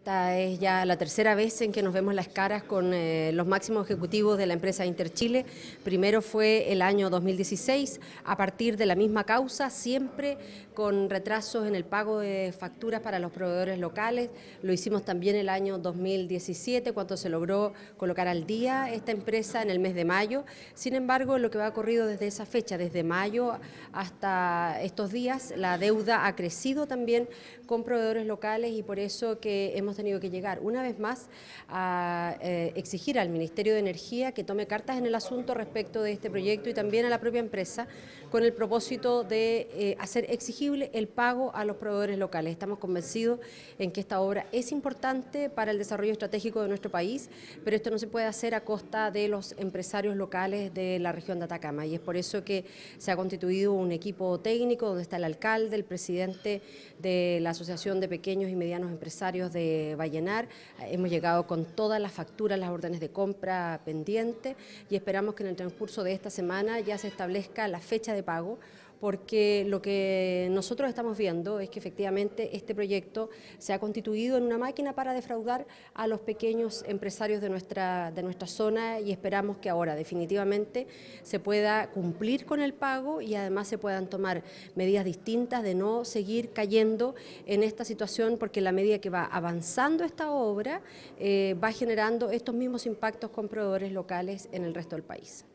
Esta es ya la tercera vez en que nos vemos las caras con eh, los máximos ejecutivos de la empresa Interchile. Primero fue el año 2016, a partir de la misma causa, siempre con retrasos en el pago de facturas para los proveedores locales. Lo hicimos también el año 2017, cuando se logró colocar al día esta empresa en el mes de mayo. Sin embargo, lo que ha ocurrido desde esa fecha, desde mayo hasta estos días, la deuda ha crecido también con proveedores locales y por eso que hemos tenido que llegar una vez más a eh, exigir al Ministerio de Energía que tome cartas en el asunto respecto de este proyecto y también a la propia empresa con el propósito de eh, hacer exigible el pago a los proveedores locales. Estamos convencidos en que esta obra es importante para el desarrollo estratégico de nuestro país, pero esto no se puede hacer a costa de los empresarios locales de la región de Atacama y es por eso que se ha constituido un equipo técnico donde está el alcalde, el presidente de la Asociación de Pequeños y Medianos Empresarios de eh, va a llenar, Hemos llegado con todas las facturas, las órdenes de compra pendientes y esperamos que en el transcurso de esta semana ya se establezca la fecha de pago porque lo que nosotros estamos viendo es que efectivamente este proyecto se ha constituido en una máquina para defraudar a los pequeños empresarios de nuestra, zona y esperamos que ahora definitivamente se pueda cumplir con el pago y además se puedan tomar medidas distintas de no seguir cayendo en esta situación porque la medida que va avanzando esta obra eh, va generando estos mismos impactos con proveedores locales en el resto del país.